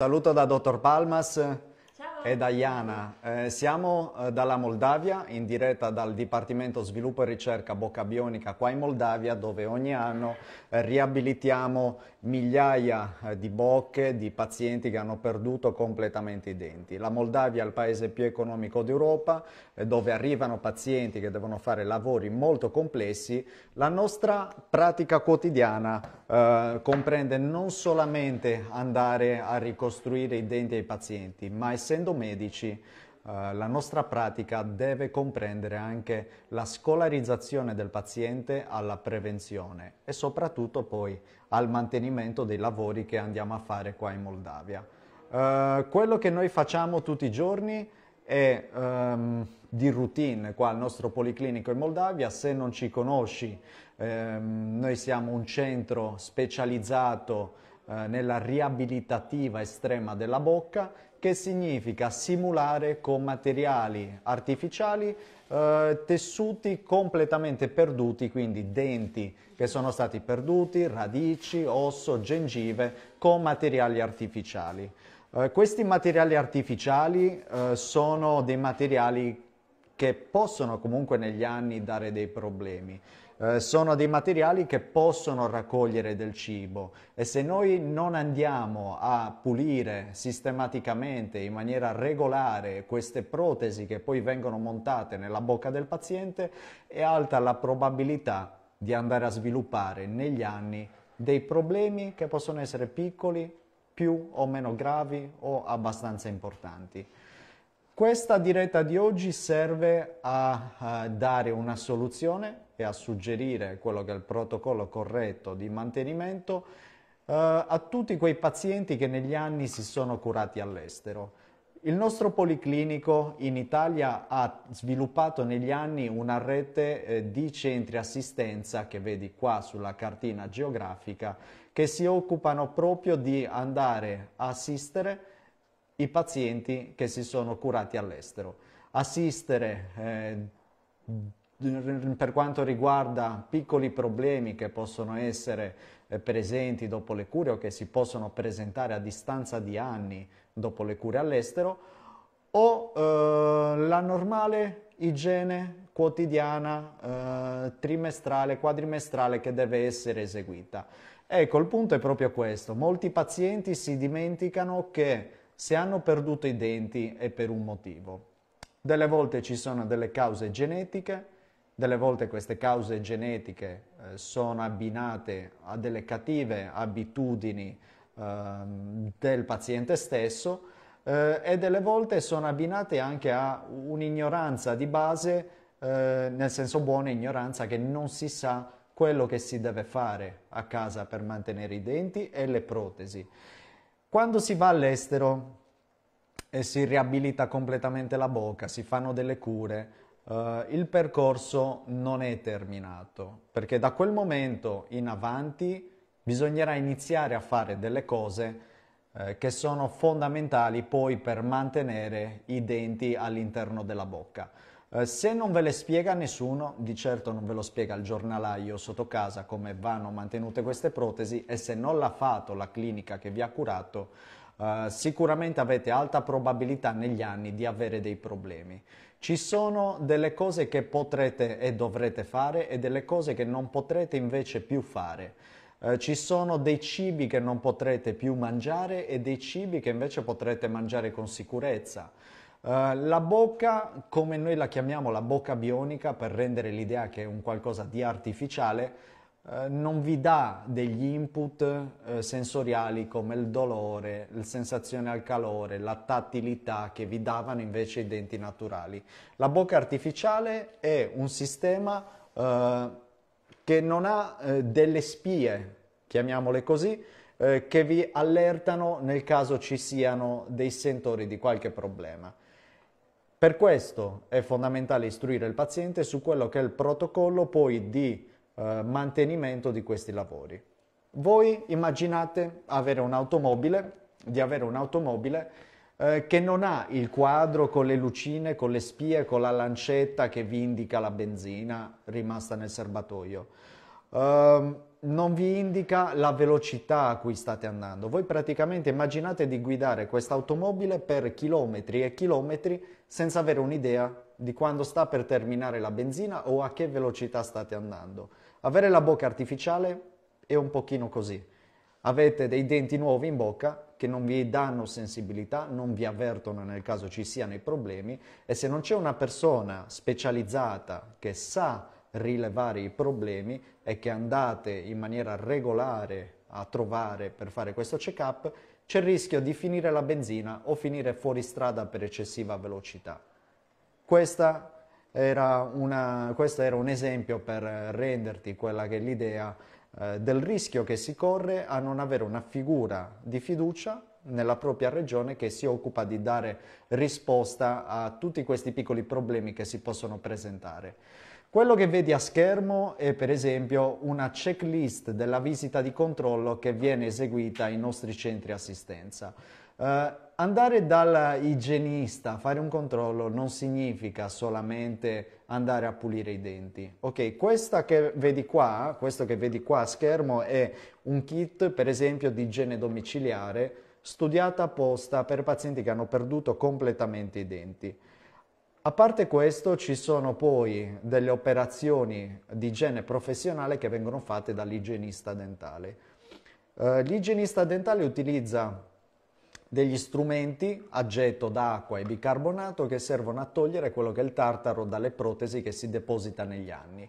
Saluto da Dottor Palmas Ciao. e da Iana. Eh, siamo eh, dalla Moldavia in diretta dal Dipartimento Sviluppo e Ricerca Bocca Bionica qua in Moldavia dove ogni anno eh, riabilitiamo migliaia eh, di bocche di pazienti che hanno perduto completamente i denti. La Moldavia è il paese più economico d'Europa eh, dove arrivano pazienti che devono fare lavori molto complessi. La nostra pratica quotidiana eh, comprende non solamente andare a ricostruire i denti ai pazienti, ma essendo medici eh, la nostra pratica deve comprendere anche la scolarizzazione del paziente alla prevenzione e soprattutto poi al mantenimento dei lavori che andiamo a fare qua in Moldavia. Eh, quello che noi facciamo tutti i giorni è ehm, di routine qua al nostro Policlinico in Moldavia. Se non ci conosci, ehm, noi siamo un centro specializzato eh, nella riabilitativa estrema della bocca, che significa simulare con materiali artificiali eh, tessuti completamente perduti, quindi denti che sono stati perduti, radici, osso, gengive, con materiali artificiali. Eh, questi materiali artificiali eh, sono dei materiali che possono comunque negli anni dare dei problemi. Eh, sono dei materiali che possono raccogliere del cibo e se noi non andiamo a pulire sistematicamente in maniera regolare queste protesi che poi vengono montate nella bocca del paziente è alta la probabilità di andare a sviluppare negli anni dei problemi che possono essere piccoli, più o meno gravi o abbastanza importanti. Questa diretta di oggi serve a, a, dare una soluzione e a suggerire quello che è il protocollo corretto di mantenimento eh, a tutti quei pazienti che negli anni si sono curati all'estero. Il nostro policlinico in Italia ha sviluppato negli anni una rete eh, di centri assistenza che vedi qua sulla cartina geografica che si occupano proprio di andare a assistere i pazienti che si sono curati all'estero. Assistere eh, per quanto riguarda piccoli problemi che possono essere eh, presenti dopo le cure o che si possono presentare a distanza di anni dopo le cure all'estero o eh, la normale igiene quotidiana, eh, trimestrale, quadrimestrale che deve essere eseguita. Ecco, il punto è proprio questo. Molti pazienti si dimenticano che se hanno perduto i denti è per un motivo. Delle volte ci sono delle cause genetiche, delle volte queste cause genetiche eh, sono abbinate a delle cattive abitudini eh, del paziente stesso eh, e delle volte sono abbinate anche a un'ignoranza di base, eh, nel senso buona ignoranza che non si sa quello che si deve fare a casa per mantenere i denti e le protesi. Quando si va all'estero e si riabilita completamente la bocca, si fanno delle cure, eh, il percorso non è terminato, perché da quel momento in avanti bisognerà iniziare a fare delle cose eh, che sono fondamentali poi per mantenere i denti all'interno della bocca. Eh, se non ve le spiega nessuno, di certo non ve lo spiega il giornalaio sotto casa come vanno mantenute queste protesi e se non l'ha fatto la clinica che vi ha curato, eh, sicuramente avete alta probabilità negli anni di avere dei problemi. Ci sono delle cose che potrete e dovrete fare e delle cose che non potrete invece più fare. Eh, ci sono dei cibi che non potrete più mangiare e dei cibi che invece potrete mangiare con sicurezza. Eh, la bocca, come noi la chiamiamo la bocca bionica, per rendere l'idea che è un qualcosa di artificiale, eh, non vi dà degli input eh, sensoriali come il dolore, la sensazione al calore, la tattilità che vi davano invece i denti naturali. La bocca artificiale è un sistema che non ha delle spie, chiamiamole così, che vi allertano nel caso ci siano dei sentori di qualche problema. Per questo è fondamentale istruire il paziente su quello che è il protocollo poi di eh, mantenimento di questi lavori. Voi immaginate avere di avere un'automobile eh, che non ha il quadro con le lucine, con le spie, con la lancetta che vi indica la benzina rimasta nel serbatoio. Uh, non vi indica la velocità a cui state andando. Voi praticamente immaginate di guidare questa automobile per chilometri e chilometri senza avere un'idea di quando sta per terminare la benzina o a che velocità state andando. Avere la bocca artificiale è un pochino così. Avete dei denti nuovi in bocca che non vi danno sensibilità, non vi avvertono nel caso ci siano i problemi e se non c'è una persona specializzata che sa rilevare i problemi e che andate in maniera regolare a trovare per fare questo check-up, c'è il rischio di finire la benzina o finire fuori strada per eccessiva velocità. Questa era una, questo era un esempio per renderti quella che è l'idea eh, del rischio che si corre a non avere una figura di fiducia nella propria regione che si occupa di dare risposta a tutti questi piccoli problemi che si possono presentare. Quello che vedi a schermo è per esempio una checklist della visita di controllo che viene eseguita ai nostri centri assistenza. Uh, andare dall'igienista a fare un controllo non significa solamente andare a pulire i denti. Ok, questa che vedi qua, questo che vedi qua a schermo è un kit per esempio di igiene domiciliare studiata apposta per pazienti che hanno perduto completamente i denti. A parte questo ci sono poi delle operazioni di igiene professionale che vengono fatte dall'igienista dentale. Eh, l'igienista dentale utilizza degli strumenti a getto d'acqua e bicarbonato che servono a togliere quello che è il tartaro dalle protesi che si deposita negli anni.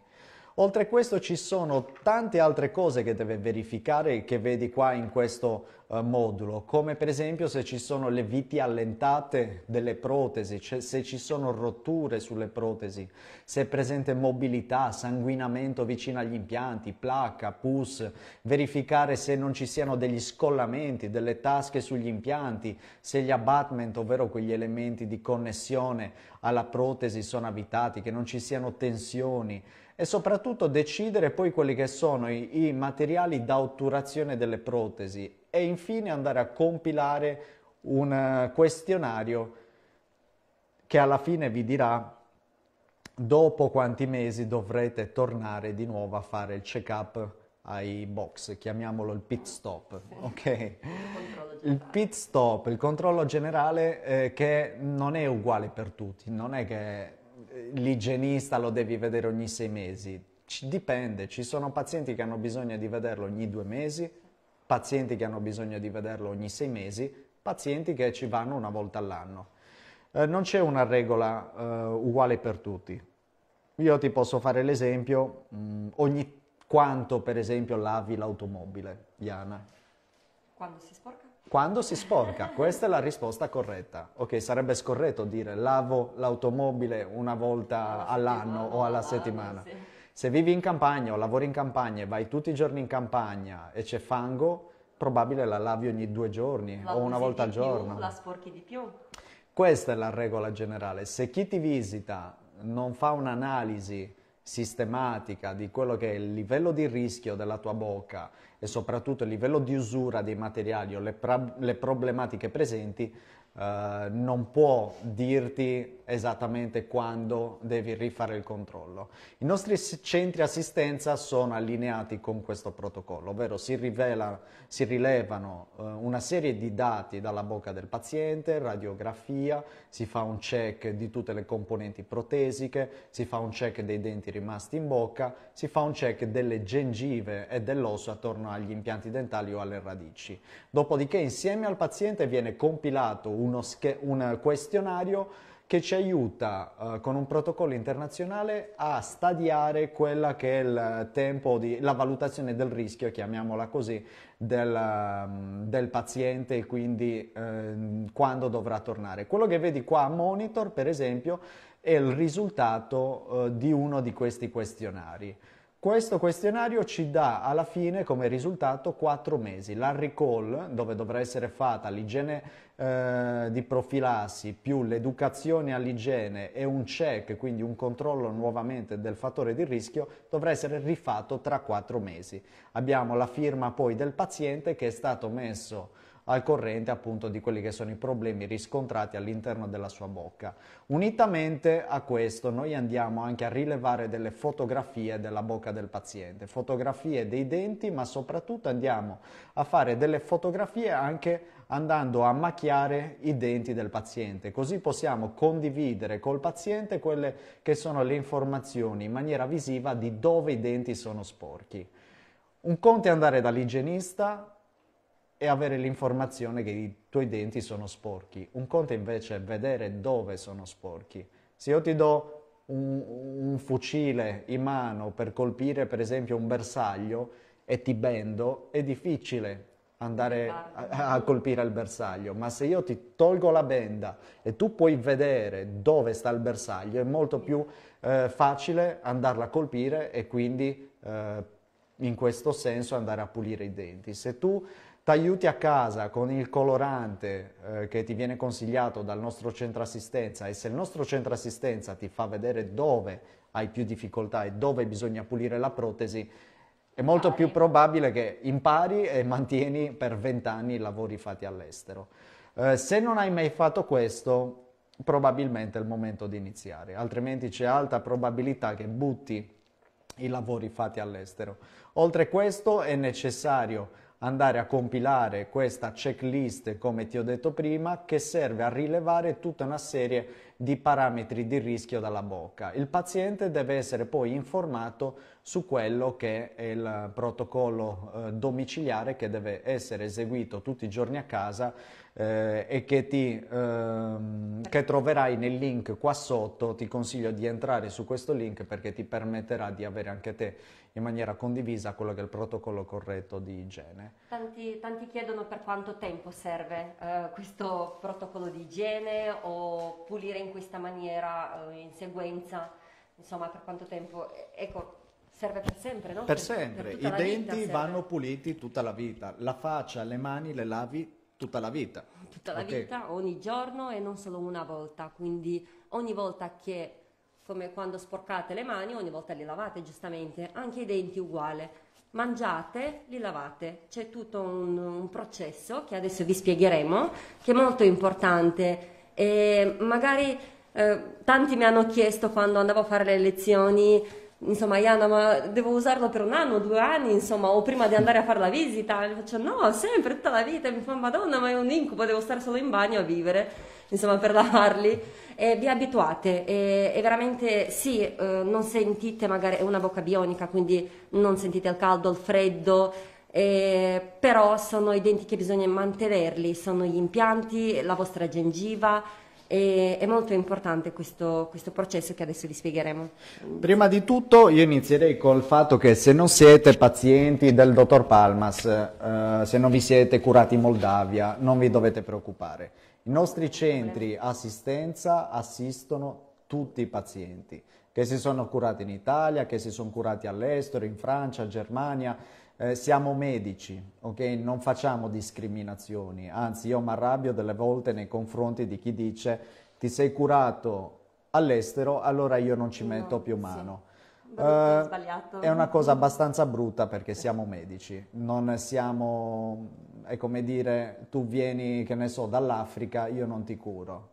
Oltre a questo ci sono tante altre cose che deve verificare che vedi qua in questo uh, modulo, come per esempio se ci sono le viti allentate delle protesi, cioè se ci sono rotture sulle protesi, se è presente mobilità, sanguinamento vicino agli impianti, placca, pus, verificare se non ci siano degli scollamenti, delle tasche sugli impianti, se gli abutment, ovvero quegli elementi di connessione alla protesi sono abitati, che non ci siano tensioni e soprattutto decidere poi quelli che sono i, i materiali da otturazione delle protesi e infine andare a compilare un eh, questionario che alla fine vi dirà dopo quanti mesi dovrete tornare di nuovo a fare il check-up ai box, chiamiamolo il pit stop, ok? Il pit stop, il controllo generale eh, che non è uguale per tutti, non è che l'igienista lo devi vedere ogni sei mesi. Ci dipende, ci sono pazienti che hanno bisogno di vederlo ogni due mesi, pazienti che hanno bisogno di vederlo ogni sei mesi, pazienti che ci vanno una volta all'anno. Eh, non c'è una regola eh, uguale per tutti. Io ti posso fare l'esempio, mh, mm, ogni quanto per esempio lavi l'automobile, Iana? Quando si sporca? Quando si sporca, questa è la risposta corretta. Ok, sarebbe scorretto dire lavo l'automobile una volta all'anno o alla settimana. Se vivi in campagna o lavori in campagna e vai tutti i giorni in campagna e c'è fango, probabile la lavi ogni due giorni la o una volta al giorno. Più, la sporchi di più. Questa è la regola generale. Se chi ti visita non fa un'analisi sistematica di quello che è il livello di rischio della tua bocca e soprattutto il livello di usura dei materiali o le, pra- le problematiche presenti, eh, non può dirti esattamente quando devi rifare il controllo. I nostri centri assistenza sono allineati con questo protocollo, ovvero si, rivela, si rilevano eh, una serie di dati dalla bocca del paziente, radiografia, si fa un check di tutte le componenti protesiche, si fa un check dei denti rimasti in bocca, si fa un check delle gengive e dell'osso attorno agli impianti dentali o alle radici. Dopodiché insieme al paziente viene compilato uno, un questionario che ci aiuta eh, con un protocollo internazionale a stadiare quella che è il tempo di la valutazione del rischio, chiamiamola così, del, mm, del paziente e quindi eh, quando dovrà tornare. Quello che vedi qua a monitor, per esempio, è il risultato eh, di uno di questi questionari. Questo questionario ci dà alla fine come risultato 4 mesi. La recall, dove dovrà essere fatta l'igiene eh, di profilassi più l'educazione all'igiene e un check, quindi un controllo nuovamente del fattore di rischio, dovrà essere rifatto tra 4 mesi. Abbiamo la firma poi del paziente che è stato messo al corrente appunto di quelli che sono i problemi riscontrati all'interno della sua bocca. Unitamente a questo noi andiamo anche a rilevare delle fotografie della bocca del paziente, fotografie dei denti, ma soprattutto andiamo a fare delle fotografie anche andando a macchiare i denti del paziente, così possiamo condividere col paziente quelle che sono le informazioni in maniera visiva di dove i denti sono sporchi. Un conto è andare dall'igienista e avere l'informazione che i tuoi denti sono sporchi. Un conto invece è vedere dove sono sporchi. Se io ti do un, un fucile in mano per colpire per esempio un bersaglio e ti bendo, è difficile andare a, a, colpire il bersaglio, ma se io ti tolgo la benda e tu puoi vedere dove sta il bersaglio, è molto più eh, facile andarla a colpire e quindi eh, in questo senso andare a pulire i denti. Se tu aiuti a casa con il colorante eh, che ti viene consigliato dal nostro centro assistenza e se il nostro centro assistenza ti fa vedere dove hai più difficoltà e dove bisogna pulire la protesi, è molto più probabile che impari e mantieni per vent'anni i lavori fatti all'estero. Eh, se non hai mai fatto questo, probabilmente è il momento di iniziare, altrimenti c'è alta probabilità che butti i lavori fatti all'estero. Oltre questo è necessario andare a compilare questa checklist, come ti ho detto prima, che serve a rilevare tutta una serie di parametri di rischio dalla bocca. Il paziente deve essere poi informato su quello che è il protocollo eh, domiciliare che deve essere eseguito tutti i giorni a casa eh, e che, ti, ehm, che troverai nel link qua sotto. Ti consiglio di entrare su questo link perché ti permetterà di avere anche te in maniera condivisa quello che è il protocollo corretto di igiene. Tanti, tanti chiedono per quanto tempo serve eh, questo protocollo di igiene o pulire in questa maniera, eh, in sequenza, insomma per quanto tempo. Eh, ecco, serve per sempre, no? Per, sempre, per i denti vanno puliti tutta la vita, la faccia, le mani le lavi tutta la vita. Tutta la okay. vita, ogni giorno e non solo una volta, quindi ogni volta che come quando sporcate le mani ogni volta li lavate giustamente, anche i denti uguale. Mangiate, li lavate, c'è tutto un, un processo che adesso vi spiegheremo, che è molto importante e magari eh, tanti mi hanno chiesto quando andavo a fare le lezioni insomma Iana ma devo usarlo per un anno, due anni insomma o prima di andare a fare la visita e faccio no sempre tutta la vita e mi fa madonna ma è un incubo devo stare solo in bagno a vivere insomma per lavarli e vi abituate e, e veramente sì eh, non sentite magari è una bocca bionica quindi non sentite il caldo, il freddo eh, però sono i denti che bisogna mantenerli sono gli impianti, la vostra gengiva e, è molto importante questo, questo, processo che adesso vi spiegheremo. Prima di tutto io inizierei col fatto che se non siete pazienti del dottor Palmas, eh, se non vi siete curati in Moldavia, non vi dovete preoccupare. I nostri centri assistenza assistono tutti i pazienti che si sono curati in Italia, che si sono curati all'estero, in Francia, Germania, eh, siamo medici, okay? non facciamo discriminazioni, anzi io mi arrabbio delle volte nei confronti di chi dice ti sei curato all'estero, allora io non ci metto più mano. Sì. Uh, eh, è una cosa abbastanza brutta perché siamo medici, non siamo, è come dire, tu vieni, che ne so, dall'Africa, io non ti curo.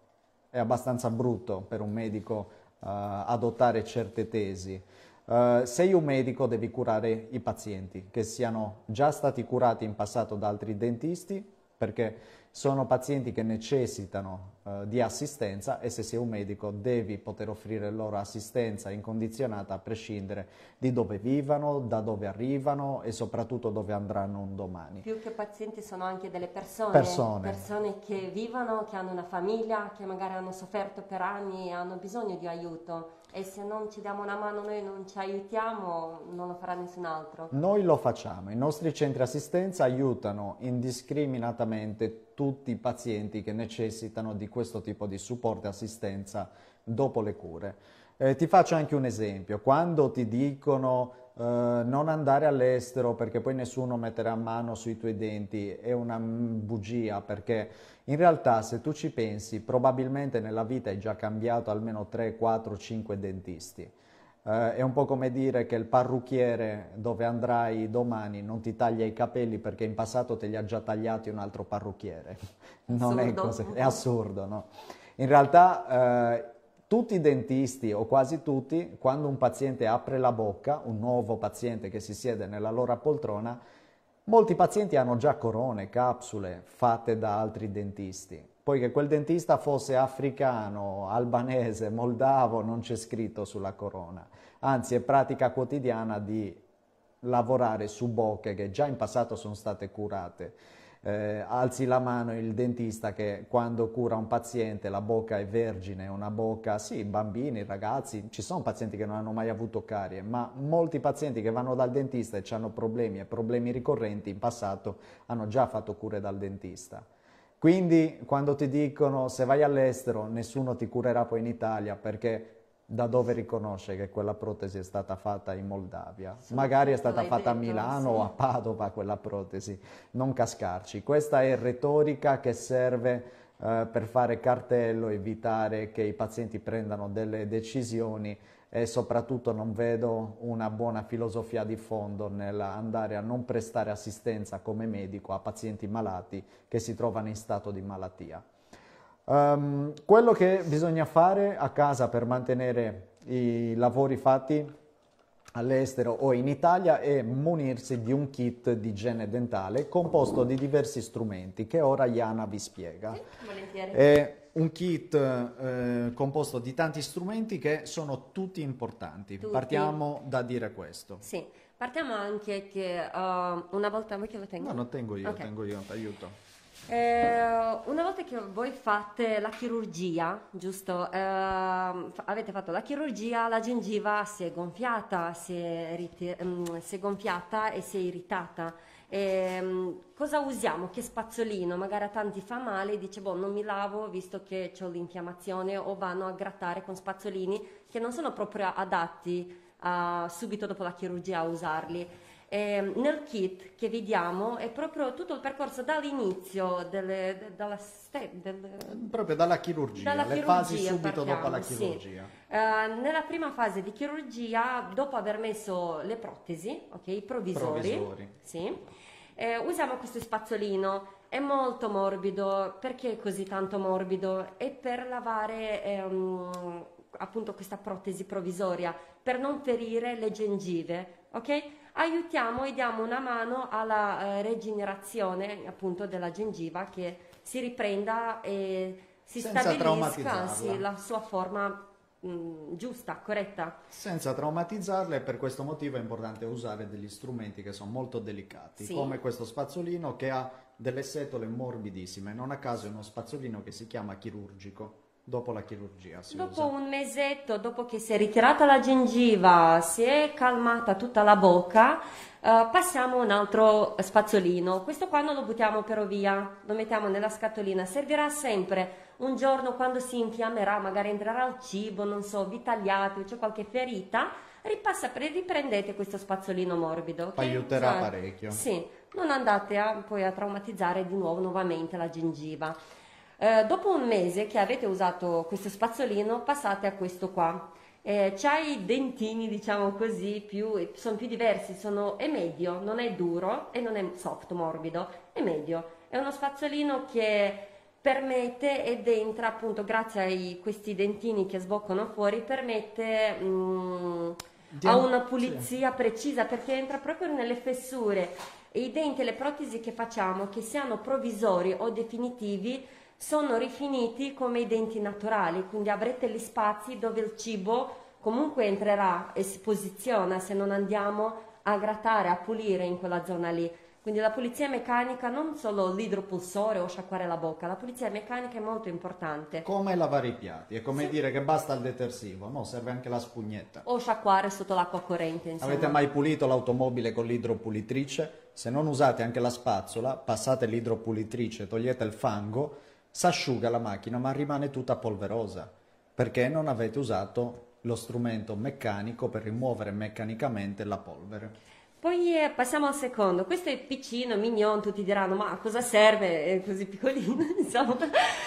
È abbastanza brutto per un medico uh, adottare certe tesi. Eh, sei un medico, devi curare i pazienti che siano già stati curati in passato da altri dentisti, perché sono pazienti che necessitano eh, di assistenza e se sei un medico devi poter offrire loro assistenza incondizionata a prescindere di dove vivano, da dove arrivano e soprattutto dove andranno un domani. Più che pazienti sono anche delle persone, persone, persone che vivono, che hanno una famiglia, che magari hanno sofferto per anni e hanno bisogno di aiuto e se non ci diamo una mano noi non ci aiutiamo non lo farà nessun altro. Noi lo facciamo, i nostri centri assistenza aiutano indiscriminatamente tutti i pazienti che necessitano di questo tipo di supporto e assistenza dopo le cure. Eh, ti faccio anche un esempio, quando ti dicono eh, non andare all'estero perché poi nessuno metterà mano sui tuoi denti è una bugia perché in realtà se tu ci pensi probabilmente nella vita hai già cambiato almeno 3, 4, 5 dentisti eh, è un po' come dire che il parrucchiere dove andrai domani non ti taglia i capelli perché in passato te li ha già tagliati un altro parrucchiere. non assurdo. è così, è assurdo, no? In realtà eh, tutti i dentisti o quasi tutti, quando un paziente apre la bocca, un nuovo paziente che si siede nella loro poltrona, Molti pazienti hanno già corone, capsule fatte da altri dentisti. Poi che quel dentista fosse africano, albanese, moldavo, non c'è scritto sulla corona. Anzi, è pratica quotidiana di lavorare su bocche che già in passato sono state curate eh, alzi la mano il dentista che quando cura un paziente la bocca è vergine, una bocca, sì, bambini, ragazzi, ci sono pazienti che non hanno mai avuto carie, ma molti pazienti che vanno dal dentista e hanno problemi e problemi ricorrenti in passato hanno già fatto cure dal dentista. Quindi quando ti dicono se vai all'estero nessuno ti curerà poi in Italia perché da dove riconosce che quella protesi è stata fatta in Moldavia. Sì, Magari è stata fatta detto, a Milano sì. o a Padova quella protesi, non cascarci. Questa è retorica che serve eh, per fare cartello, evitare che i pazienti prendano delle decisioni e soprattutto non vedo una buona filosofia di fondo nell'andare a non prestare assistenza come medico a pazienti malati che si trovano in stato di malattia. Um, quello che bisogna fare a casa per mantenere i lavori fatti all'estero o in Italia è munirsi di un kit di igiene dentale composto di diversi strumenti che ora Iana vi spiega. È un kit eh, composto di tanti strumenti che sono tutti importanti. Tutti. Partiamo da dire questo. Sì, partiamo anche che uh, una volta... Vuoi che lo tengo? No, lo tengo io, okay. tengo io, aiuto. Eh, una volta che voi fate la chirurgia, giusto? Eh, avete fatto la chirurgia, la gengiva si è gonfiata, si è, mm, si è gonfiata e si è irritata. Eh, cosa usiamo? Che spazzolino? Magari a tanti fa male, dice boh non mi lavo visto che ho l'infiammazione o vanno a grattare con spazzolini che non sono proprio adatti a, ah, subito dopo la chirurgia a usarli. E ehm, nel kit che vi diamo è proprio tutto il percorso dall'inizio, delle, dalla ste, delle, proprio dalla chirurgia, dalla le chirurgia, fasi subito partiamo, dopo la chirurgia. Sì. Ehm, uh, nella prima fase di chirurgia, dopo aver messo le protesi, ok, provvisori, provvisori. Sì, eh, usiamo questo spazzolino è molto morbido. Perché è così tanto morbido? È per lavare ehm, appunto questa protesi provvisoria, per non ferire le gengive, ok? aiutiamo e diamo una mano alla eh, rigenerazione appunto della gengiva che si riprenda e si Senza stabilisca anzi, la sua forma giusta, corretta. Senza traumatizzarla e per questo motivo è importante usare degli strumenti che sono molto delicati, sì. come questo spazzolino che ha delle setole morbidissime, non a caso è uno spazzolino che si chiama chirurgico dopo la chirurgia. dopo usa. un mesetto, dopo che si è ritirata la gengiva, si è calmata tutta la bocca, eh, passiamo un altro spazzolino. Questo qua non lo buttiamo però via, lo mettiamo nella scatolina. Servirà sempre un giorno quando si infiammerà, magari entrerà il cibo, non so, vi tagliate, c'è qualche ferita, ripassa, riprendete questo spazzolino morbido. Okay? Aiuterà Usate. Esatto. parecchio. Sì, non andate a, poi a traumatizzare di nuovo nuovamente la gengiva. Eh, dopo un mese che avete usato questo spazzolino passate a questo qua. Eh, c'ha i dentini, diciamo così, più, sono più diversi, sono, è medio, non è duro e non è soft, morbido, è medio. È uno spazzolino che permette ed entra appunto grazie a questi dentini che sboccano fuori, permette... Mm, ha una pulizia precisa perché entra proprio nelle fessure e i denti e le protesi che facciamo, che siano provvisori o definitivi, sono rifiniti come i denti naturali, quindi avrete gli spazi dove il cibo comunque entrerà e si posiziona se non andiamo a grattare, a pulire in quella zona lì. Quindi la pulizia meccanica non solo l'idropulsore o sciacquare la bocca, la pulizia meccanica è molto importante. Come lavare i piatti, è come sì. dire che basta il detersivo, no, serve anche la spugnetta. O sciacquare sotto l'acqua corrente, insomma. Avete mai pulito l'automobile con l'idropulitrice? Se non usate anche la spazzola, passate l'idropulitrice, togliete il fango s'asciuga la macchina ma rimane tutta polverosa perché non avete usato lo strumento meccanico per rimuovere meccanicamente la polvere. Poi eh, passiamo al secondo, questo è piccino, mignon, tutti diranno ma cosa serve è così piccolino? Insomma.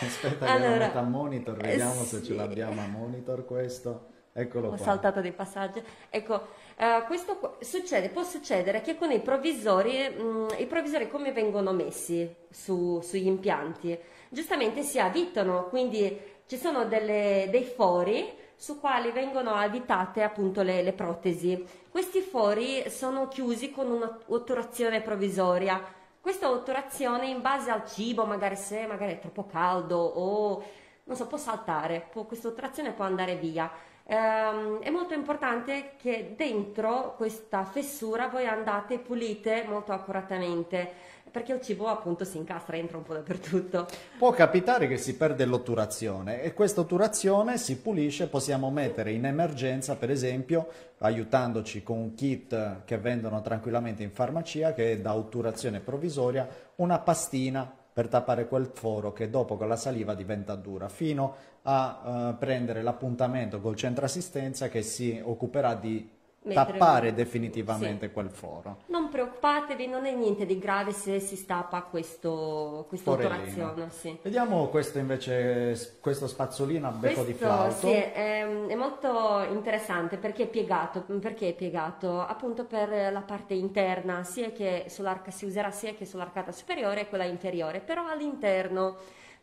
Aspetta allora, a monitor, eh, vediamo eh, se ce l'abbiamo a monitor questo. Eccolo Ho qua. saltato dei passaggi. Ecco, eh, questo succede, può succedere che con i provvisori, mh, mm, i provvisori come vengono messi su, sugli impianti? giustamente si avvitano, quindi ci sono delle, dei fori su quali vengono avvitate appunto le, le protesi. Questi fori sono chiusi con un'otturazione provvisoria. Questa otturazione in base al cibo, magari se magari è troppo caldo o non so, può saltare, può, questa otturazione può andare via. Ehm, è molto importante che dentro questa fessura voi andate pulite molto accuratamente perché il cibo appunto si incastra, entra un po' dappertutto. Può capitare che si perde l'otturazione e questa otturazione si pulisce, possiamo mettere in emergenza per esempio aiutandoci con un kit che vendono tranquillamente in farmacia che è da otturazione provvisoria, una pastina per tappare quel foro che dopo con la saliva diventa dura, fino a eh, prendere l'appuntamento col centro assistenza che si occuperà di tappare definitivamente sì. quel foro. Non preoccupatevi, non è niente di grave se si stappa questo, questa autorazione. Sì. Vediamo questo invece, questo spazzolino a becco di flauto. Sì, è, è, molto interessante perché è piegato, perché è piegato appunto per la parte interna, sia che sull'arca si userà sia che sull'arcata superiore e quella inferiore, però all'interno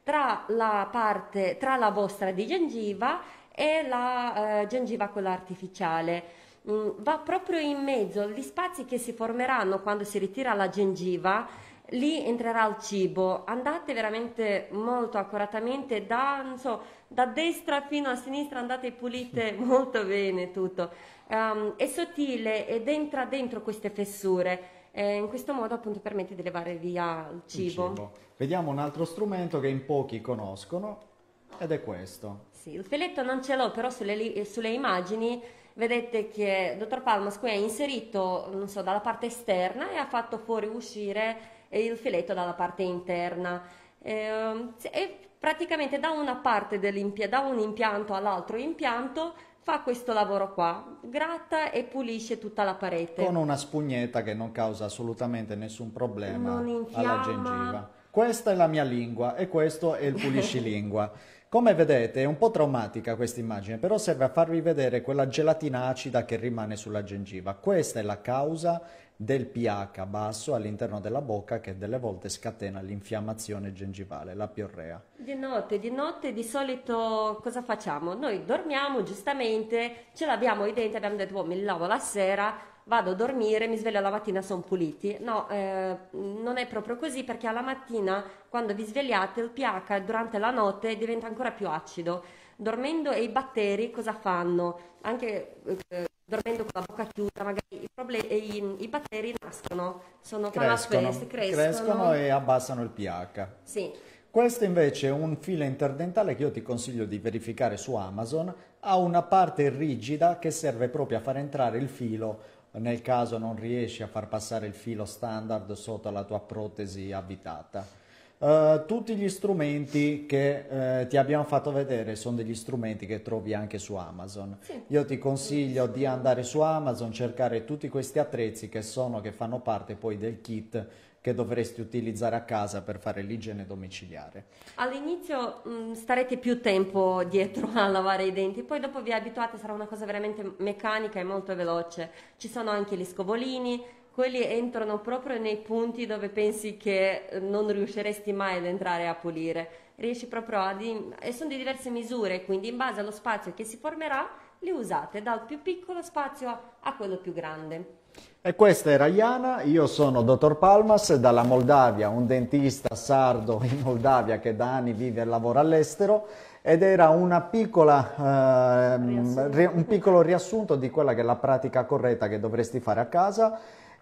tra la parte, tra la vostra di gengiva e la eh, gengiva quella artificiale mh, mm, va proprio in mezzo, gli spazi che si formeranno quando si ritira la gengiva, lì entrerà il cibo. Andate veramente molto accuratamente da, so, da destra fino a sinistra, andate pulite molto bene tutto. Um, è sottile ed entra dentro queste fessure. Eh, in questo modo appunto permette di levare via il cibo. il cibo. Vediamo un altro strumento che in pochi conoscono ed è questo. Sì, il feletto non ce l'ho, però sulle, sulle immagini vedete che il dottor Palmas qui ha inserito, non so, dalla parte esterna e ha fatto fuoriuscire il filetto dalla parte interna. E, ehm, e praticamente da una parte dell'impianto, da un impianto all'altro impianto fa questo lavoro qua, gratta e pulisce tutta la parete. Con una spugnetta che non causa assolutamente nessun problema alla gengiva. Questa è la mia lingua e questo è il pulisci lingua. Come vedete è un po' traumatica questa immagine, però serve a farvi vedere quella gelatina acida che rimane sulla gengiva. Questa è la causa del pH basso all'interno della bocca che delle volte scatena l'infiammazione gengivale, la piorrea. Di notte, di notte di solito cosa facciamo? Noi dormiamo giustamente, ce l'abbiamo i denti, abbiamo detto oh, mi lavo la sera, vado a dormire, mi sveglio la mattina, sono puliti. No, eh, non è proprio così perché alla mattina quando vi svegliate il pH durante la notte diventa ancora più acido. Dormendo e i batteri cosa fanno? Anche eh, dormendo con la bocca chiusa, magari i, problemi, i, i batteri nascono, sono crescono, fest, crescono. crescono e abbassano il pH. Sì. Questo invece è un filo interdentale che io ti consiglio di verificare su Amazon, ha una parte rigida che serve proprio a far entrare il filo nel caso non riesci a far passare il filo standard sotto la tua protesi avvitata. Uh, tutti gli strumenti che uh, ti abbiamo fatto vedere sono degli strumenti che trovi anche su Amazon. Sì. Io ti consiglio di andare su Amazon, cercare tutti questi attrezzi che sono, che fanno parte poi del kit che dovresti utilizzare a casa per fare l'igiene domiciliare. All'inizio mh, mm, starete più tempo dietro a lavare i denti, poi dopo vi abituate, sarà una cosa veramente meccanica e molto veloce. Ci sono anche gli scovolini, quelli entrano proprio nei punti dove pensi che eh, non riusciresti mai ad entrare a pulire. Riesci proprio a... e sono di diverse misure, quindi in base allo spazio che si formerà le usate dal più piccolo spazio a quello più grande. E questa era Iana, io sono dottor Palmas dalla Moldavia, un dentista sardo in Moldavia che da anni vive e lavora all'estero ed era piccola, eh, un piccolo riassunto di quella che è la pratica corretta che dovresti fare a casa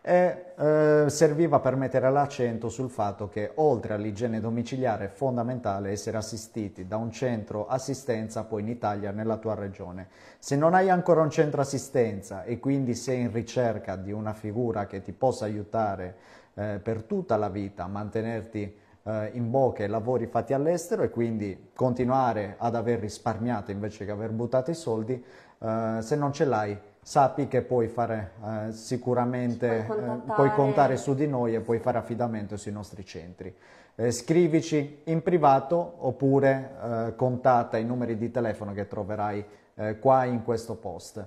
e eh, serviva per mettere l'accento sul fatto che oltre all'igiene domiciliare è fondamentale essere assistiti da un centro assistenza poi in Italia nella tua regione. Se non hai ancora un centro assistenza e quindi sei in ricerca di una figura che ti possa aiutare eh, per tutta la vita a mantenerti eh, in bocca i lavori fatti all'estero e quindi continuare ad aver risparmiato invece che aver buttato i soldi, eh, se non ce l'hai sappi che puoi fare eh, sicuramente, puoi, eh, puoi, contare su di noi e puoi fare affidamento sui nostri centri. Eh, scrivici in privato oppure eh, contatta i numeri di telefono che troverai eh, qua in questo post.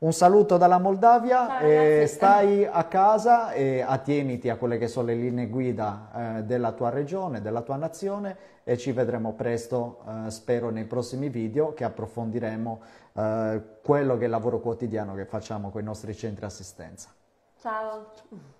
Un saluto dalla Moldavia, Ciao, eh, stai a casa e attieniti a quelle che sono le linee guida eh, della tua regione, della tua nazione e ci vedremo presto, eh, spero, nei prossimi video che approfondiremo eh, quello che è il lavoro quotidiano che facciamo con i nostri centri assistenza. Ciao!